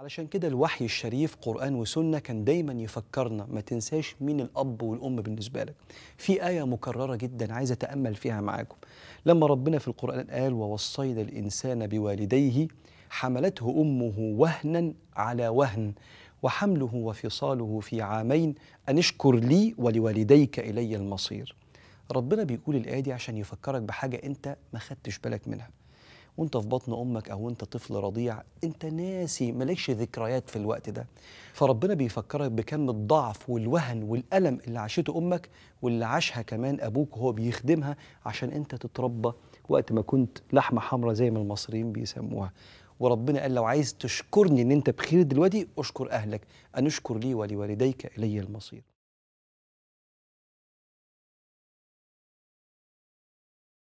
علشان كده الوحي الشريف قرآن وسنة كان دايما يفكرنا ما تنساش مين الأب والأم بالنسبة لك في آية مكررة جدا عايز أتأمل فيها معاكم لما ربنا في القرآن قال ووصينا الإنسان بوالديه حملته أمه وهنا على وهن وحمله وفصاله في عامين أن اشكر لي ولوالديك إلي المصير ربنا بيقول الآية دي عشان يفكرك بحاجة أنت ما خدتش بالك منها وانت في بطن امك او انت طفل رضيع انت ناسي مالكش ذكريات في الوقت ده فربنا بيفكرك بكم الضعف والوهن والالم اللي عاشته امك واللي عاشها كمان ابوك وهو بيخدمها عشان انت تتربى وقت ما كنت لحمه حمراء زي ما المصريين بيسموها وربنا قال لو عايز تشكرني ان انت بخير دلوقتي اشكر اهلك ان اشكر لي ولوالديك الي المصير